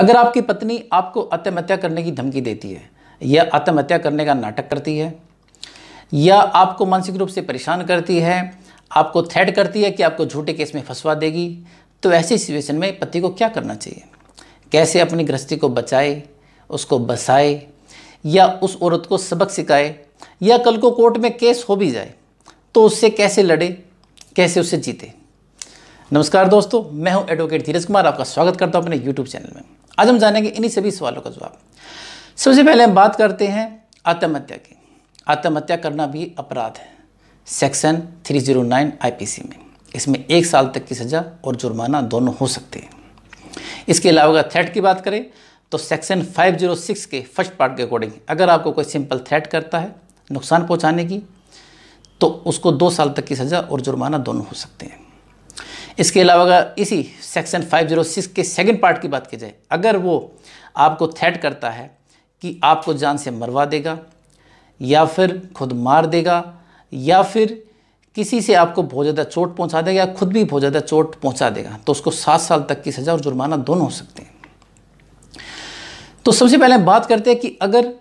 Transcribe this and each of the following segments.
अगर आपकी पत्नी आपको आत्महत्या करने की धमकी देती है या आत्महत्या करने का नाटक करती है या आपको मानसिक रूप से परेशान करती है आपको थ्रेड करती है कि आपको झूठे केस में फंसवा देगी तो ऐसी सिचुएशन में पति को क्या करना चाहिए कैसे अपनी गृहस्थी को बचाए उसको बसाए या उस औरत को सबक सिखाए या कल को कोर्ट में केस हो भी जाए तो उससे कैसे लड़े कैसे उससे जीते नमस्कार दोस्तों मैं हूं एडवोकेट धीरज कुमार आपका स्वागत करता हूं अपने यूट्यूब चैनल में आज हम जानेंगे इन्हीं सभी सवालों का जवाब सबसे पहले हम बात करते हैं आत्महत्या की आत्महत्या करना भी अपराध है सेक्शन 309 जीरो में इसमें एक साल तक की सज़ा और जुर्माना दोनों हो सकते हैं इसके अलावा अगर थ्रेट की बात करें तो सेक्शन 506 के फर्स्ट पार्ट के अकॉर्डिंग अगर आपको कोई सिंपल थ्रेट करता है नुकसान पहुंचाने की तो उसको दो साल तक की सज़ा और जुर्माना दोनों हो सकते हैं इसके अलावा अगर इसी सेक्शन 506 के सेकंड पार्ट की बात की जाए अगर वो आपको थ्रेट करता है कि आपको जान से मरवा देगा या फिर खुद मार देगा या फिर किसी से आपको बहुत ज़्यादा चोट पहुंचा देगा या खुद भी बहुत ज़्यादा चोट पहुंचा देगा तो उसको सात साल तक की सज़ा और जुर्माना दोनों हो सकते हैं तो सबसे पहले बात करते हैं कि अगर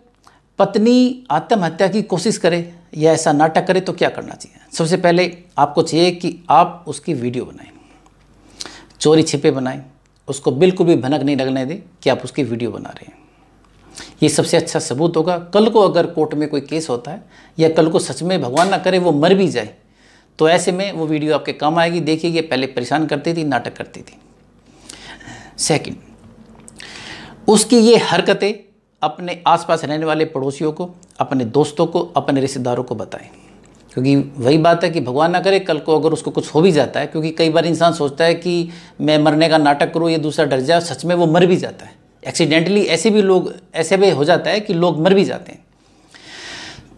पत्नी आत्महत्या की कोशिश करे या ऐसा नाटक करे तो क्या करना चाहिए सबसे पहले आपको चाहिए कि आप उसकी वीडियो बनाएं चोरी छिपे बनाए उसको बिल्कुल भी भनक नहीं लगने दें कि आप उसकी वीडियो बना रहे हैं ये सबसे अच्छा सबूत होगा कल को अगर कोर्ट में कोई केस होता है या कल को सच में भगवान ना करे वो मर भी जाए तो ऐसे में वो वीडियो आपके काम आएगी देखिए पहले परेशान करती थी नाटक करती थी सेकंड उसकी ये हरकतें अपने आसपास रहने वाले पड़ोसियों को अपने दोस्तों को अपने रिश्तेदारों को बताएं क्योंकि वही बात है कि भगवान ना करे कल को अगर उसको कुछ हो भी जाता है क्योंकि कई बार इंसान सोचता है कि मैं मरने का नाटक करूँ ये दूसरा डर जाए सच में वो मर भी जाता है एक्सीडेंटली ऐसे भी लोग ऐसे भी हो जाता है कि लोग मर भी जाते हैं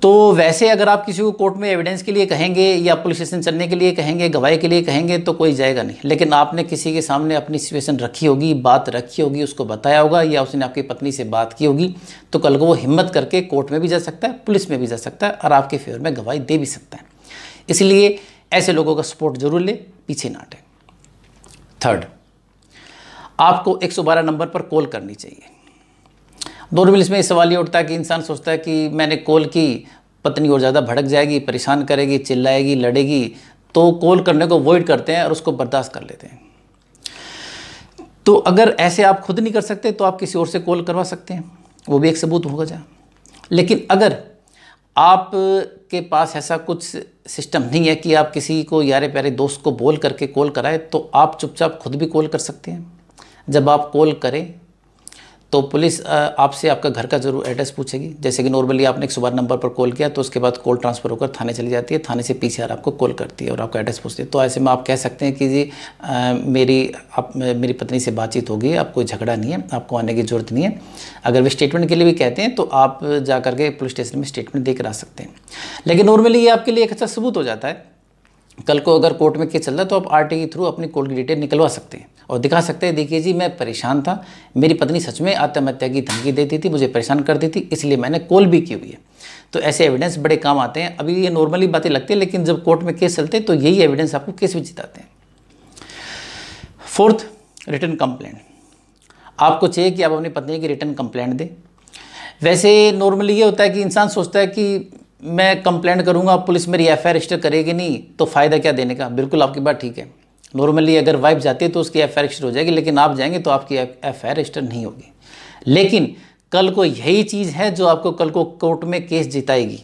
तो वैसे अगर आप किसी को कोर्ट में एविडेंस के लिए कहेंगे या पुलिस स्टेशन चलने के लिए कहेंगे गवाही के लिए कहेंगे तो कोई जाएगा नहीं लेकिन आपने किसी के सामने अपनी सिचुएशन रखी होगी बात रखी होगी उसको बताया होगा या उसने आपकी पत्नी से बात की होगी तो कल को वो हिम्मत करके कोर्ट में भी जा सकता है पुलिस में भी जा सकता है और आपके फेवर में गवाही दे भी सकता है इसलिए ऐसे लोगों का सपोर्ट जरूर ले पीछे ना हटें थर्ड आपको एक नंबर पर कॉल करनी चाहिए दोनों मिल इसमें सवाल ये उठता है कि इंसान सोचता है कि मैंने कॉल की पत्नी और ज़्यादा भड़क जाएगी परेशान करेगी चिल्लाएगी लड़ेगी तो कॉल करने को अवॉइड करते हैं और उसको बर्दाश्त कर लेते हैं तो अगर ऐसे आप खुद नहीं कर सकते तो आप किसी और से कॉल करवा सकते हैं वो भी एक सबूत होगा जा लेकिन अगर आप के पास ऐसा कुछ सिस्टम नहीं है कि आप किसी को यारे प्यारे दोस्त को बोल करके कॉल कराए तो आप चुपचाप खुद भी कॉल कर सकते हैं जब आप कॉल करें तो पुलिस आपसे आपका घर का जरूर एड्रेस पूछेगी जैसे कि नॉर्मली आपने एक सुबह नंबर पर कॉल किया तो उसके बाद कॉल ट्रांसफर होकर थाने चली जाती है थाने से पी आपको कॉल करती है और आपका एड्रेस पूछती है तो ऐसे में आप कह सकते हैं कि जी आ, मेरी आप मेरी पत्नी से बातचीत होगी आप कोई झगड़ा नहीं है आपको आने की ज़रूरत नहीं है अगर वे स्टेटमेंट के लिए भी कहते हैं तो आप जा करके पुलिस स्टेशन में स्टेटमेंट दे कर आ सकते हैं लेकिन नॉर्मली ये आपके लिए एक अच्छा सबूत हो जाता है कल को अगर कोर्ट में केस चल रहा है तो आप आर के थ्रू अपनी कोर्ट की डिटेल निकलवा सकते हैं और दिखा सकते हैं देखिए जी मैं परेशान था मेरी पत्नी सच में आत्महत्या की धमकी देती थी मुझे परेशान करती थी इसलिए मैंने कॉल भी की हुई है तो ऐसे एविडेंस बड़े काम आते हैं अभी ये नॉर्मली बातें लगती है लेकिन जब कोर्ट में केस चलते हैं तो यही एविडेंस आपको केस भी जिताते हैं फोर्थ रिटर्न कंप्लेंट आपको चाहिए कि आप अपनी पत्नी की रिटर्न कंप्लेंट दें वैसे नॉर्मली ये होता है कि इंसान सोचता है कि मैं कंप्लेंट करूँगा पुलिस मेरी एफ रजिस्टर करेगी नहीं तो फ़ायदा क्या देने का बिल्कुल आपकी बात ठीक है नॉर्मली अगर वाइफ जाती है तो उसकी एफ रजिस्टर हो जाएगी लेकिन आप जाएंगे तो आपकी एफ रजिस्टर नहीं होगी लेकिन कल को यही चीज़ है जो आपको कल को कोर्ट में केस जिताएगी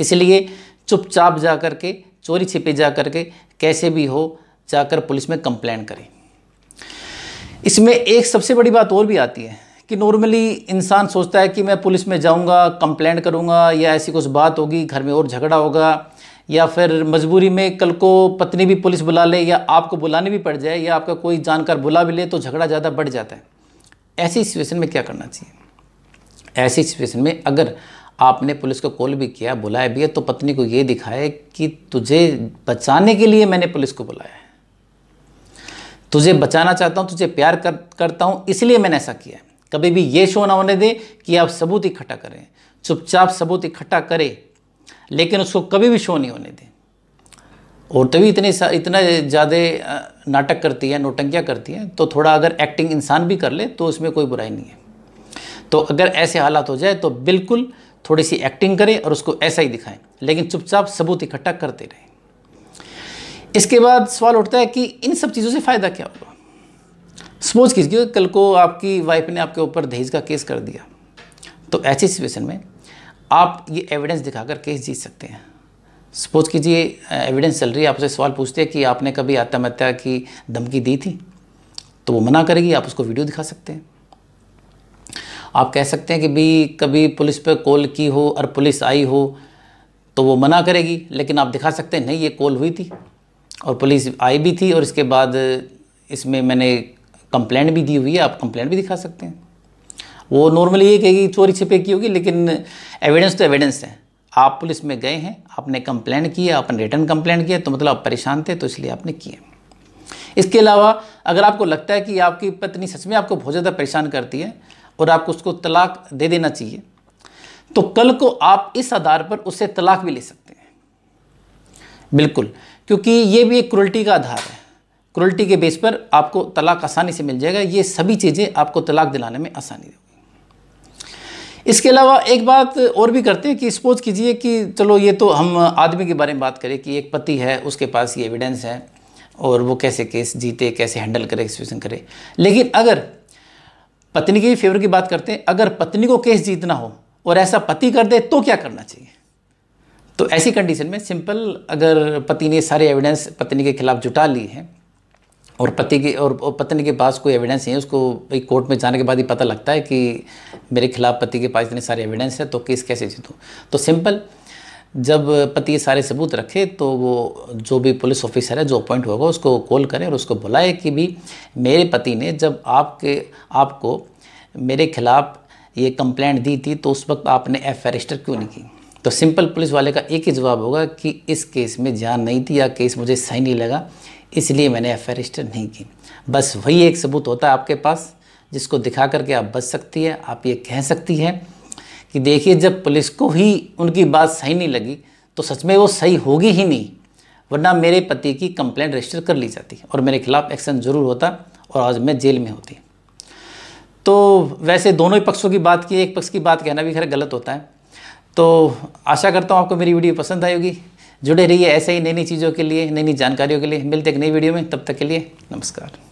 इसलिए चुपचाप जा कर के चोरी छिपे जा कर के कैसे भी हो जाकर पुलिस में कंप्लेंट करें इसमें एक सबसे बड़ी बात और भी आती है कि नॉर्मली इंसान सोचता है कि मैं पुलिस में जाऊंगा कंप्लेंट करूंगा या ऐसी कुछ बात होगी घर में और झगड़ा होगा या फिर मजबूरी में कल को पत्नी भी पुलिस बुला ले या आपको बुलाने भी पड़ जाए या आपका कोई जानकार बुला भी ले तो झगड़ा ज़्यादा बढ़ जाता है ऐसी सिचुएशन में क्या करना चाहिए ऐसी सिचुएशन में अगर आपने पुलिस को कॉल भी किया बुलाया भी है तो पत्नी को ये दिखाए कि तुझे बचाने के लिए मैंने पुलिस को बुलाया है तुझे बचाना चाहता हूँ तुझे प्यार कर, करता हूँ इसलिए मैंने ऐसा किया कभी भी ये शो ना होने दें कि आप सबूत इकट्ठा करें चुपचाप सबूत इकट्ठा करें लेकिन उसको कभी भी शो नहीं होने दें और तभी इतने इतना ज़्यादा नाटक करती है नोटंकियाँ करती हैं तो थोड़ा अगर एक्टिंग इंसान भी कर ले तो उसमें कोई बुराई नहीं है तो अगर ऐसे हालात हो जाए तो बिल्कुल थोड़ी सी एक्टिंग करें और उसको ऐसा ही दिखाएं लेकिन चुपचाप सबूत इकट्ठा करते रहें इसके बाद सवाल उठता है कि इन सब चीज़ों से फ़ायदा क्या होगा सपोज कीजिए कल को आपकी वाइफ ने आपके ऊपर दहेज का केस कर दिया तो ऐसी सिचुएशन में आप ये एविडेंस दिखा कर केस जीत सकते हैं सपोज कीजिए एविडेंस चल रही है आपसे सवाल पूछते हैं कि आपने कभी आत्महत्या की धमकी दी थी तो वो मना करेगी आप उसको वीडियो दिखा सकते हैं आप कह सकते हैं कि भी कभी पुलिस पर कॉल की हो और पुलिस आई हो तो वो मना करेगी लेकिन आप दिखा सकते हैं नहीं ये कॉल हुई थी और पुलिस आई भी थी और इसके बाद इसमें मैंने कंप्लेंट भी दी हुई है आप कंप्लेंट भी दिखा सकते हैं वो नॉर्मली ये कहेगी चोरी छिपे की होगी लेकिन एविडेंस तो एविडेंस है आप पुलिस में गए हैं आपने कंप्लेन किया आपने रिटर्न कंप्लेंट किया तो मतलब आप परेशान थे तो इसलिए आपने किए इसके अलावा अगर आपको लगता है कि आपकी पत्नी सच में आपको बहुत ज़्यादा परेशान करती है और आपको उसको तलाक दे देना चाहिए तो कल को आप इस आधार पर उससे तलाक भी ले सकते हैं बिल्कुल क्योंकि ये भी एक क्रुलटी का आधार है क्रुलटी के बेस पर आपको तलाक आसानी से मिल जाएगा ये सभी चीज़ें आपको तलाक दिलाने में आसानी होगी इसके अलावा एक बात और भी करते हैं कि सपोज कीजिए कि चलो ये तो हम आदमी के बारे में बात करें कि एक पति है उसके पास ये एविडेंस है और वो कैसे केस जीते कैसे हैंडल करे सिचुएशन करे लेकिन अगर पत्नी के फेवर की बात करते हैं अगर पत्नी को केस जीतना हो और ऐसा पति कर दे तो क्या करना चाहिए तो ऐसी कंडीशन में सिंपल अगर पति ने सारे एविडेंस पत्नी के खिलाफ जुटा ली है और पति की और पत्नी के पास कोई एविडेंस नहीं है उसको भाई कोर्ट में जाने के बाद ही पता लगता है कि मेरे खिलाफ़ पति के पास इतने सारे एविडेंस है तो केस कैसे जीतूँ तो सिंपल जब पति ये सारे सबूत रखे तो वो जो भी पुलिस ऑफिसर है जो अपॉइंट होगा उसको कॉल करें और उसको बुलाए कि भी मेरे पति ने जब आपके आपको मेरे खिलाफ़ ये कंप्लेंट दी थी तो उस वक्त आपने एफ रजिस्टर क्यों नहीं की तो सिंपल पुलिस वाले का एक ही जवाब होगा कि इस केस में जान नहीं थी या केस मुझे सही नहीं लगा इसलिए मैंने एफ रजिस्टर नहीं की बस वही एक सबूत होता है आपके पास जिसको दिखा करके आप बच सकती है आप ये कह सकती है कि देखिए जब पुलिस को ही उनकी बात सही नहीं लगी तो सच में वो सही होगी ही नहीं वरना मेरे पति की कंप्लेंट रजिस्टर कर ली जाती और मेरे खिलाफ़ एक्शन ज़रूर होता और आज मैं जेल में होती तो वैसे दोनों ही पक्षों की बात की एक पक्ष की बात कहना भी खैर गलत होता है तो आशा करता हूँ आपको मेरी वीडियो पसंद आएगी जुड़े रहिए ऐसे ही नई नई चीज़ों के लिए नई नई जानकारियों के लिए मिलते एक नई वीडियो में तब तक के लिए नमस्कार